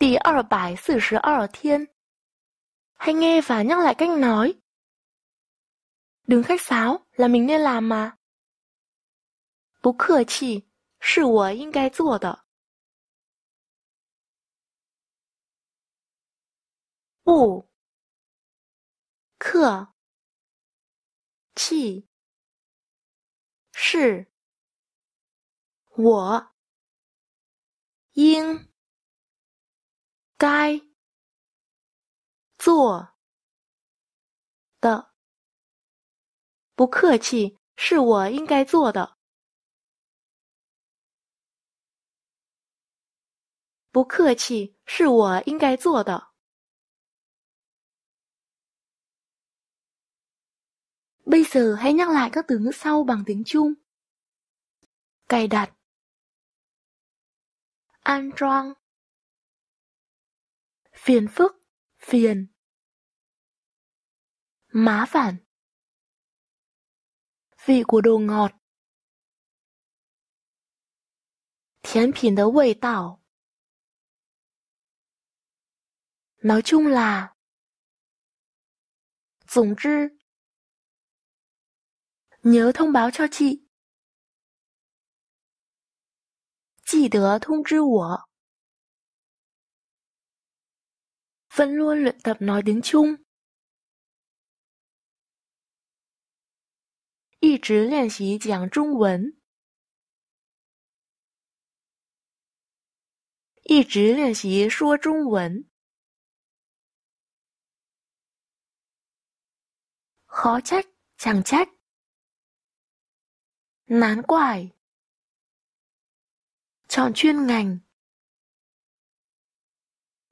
tỵ ở bái x Hãy nghe và nhắc lại cách nói. Đừng khách sáo là mình nên làm mà. 不客气，是我应该做的。不客气，是我应。该做的不客气，是我应该做的。不客气，是我应该做的。Bây giờ hãy nhắc lại các từ ngữ sau bằng tiếng Trung：cài đặt，An n 装。phiền phức, phiền. Má phản Vị của đồ ngọt nói chung là tổng chứ nhớ thông báo cho chị. 记得通知我。vẫn luôn luyện tập nói tiếng Trung. 一直练习讲中文，一直练习说中文。khó trách, chẳng trách. Nán quải. Chọn chuyên ngành.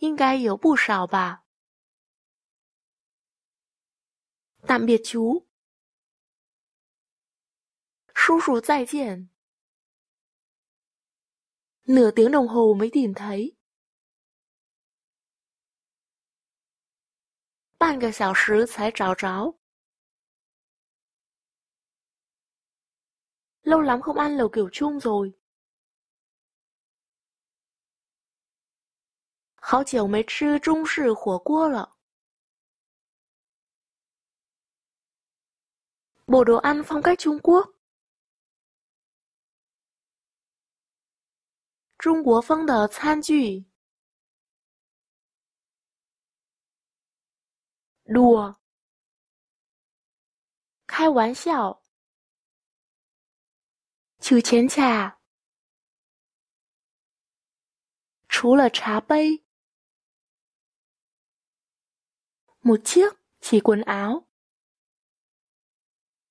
应该有不少吧。tạm biệt chú，叔叔再见。Nửa tiếng đồng hồ mới tìm thấy. Bạn cả xảo sứ 才找着. Lâu lắm không ăn lẩu kiểu chung rồi. 好久没吃中式火锅了。布料、安，风格中国，中国风的餐具，咯。开玩笑。九千千，除了茶杯。một chiếc chỉ quần áo.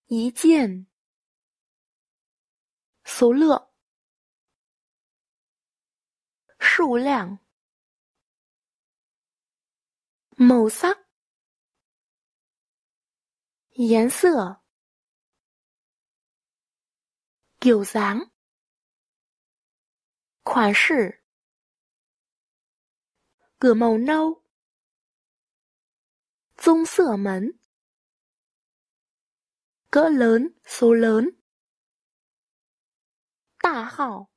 Ý kiện Số lượng Sủ lạng Màu sắc Yán sửa Kiểu dáng Khoản sử Cửa màu nâu Dung sửa mấn Cỡ lớn, số lớn Tả hảo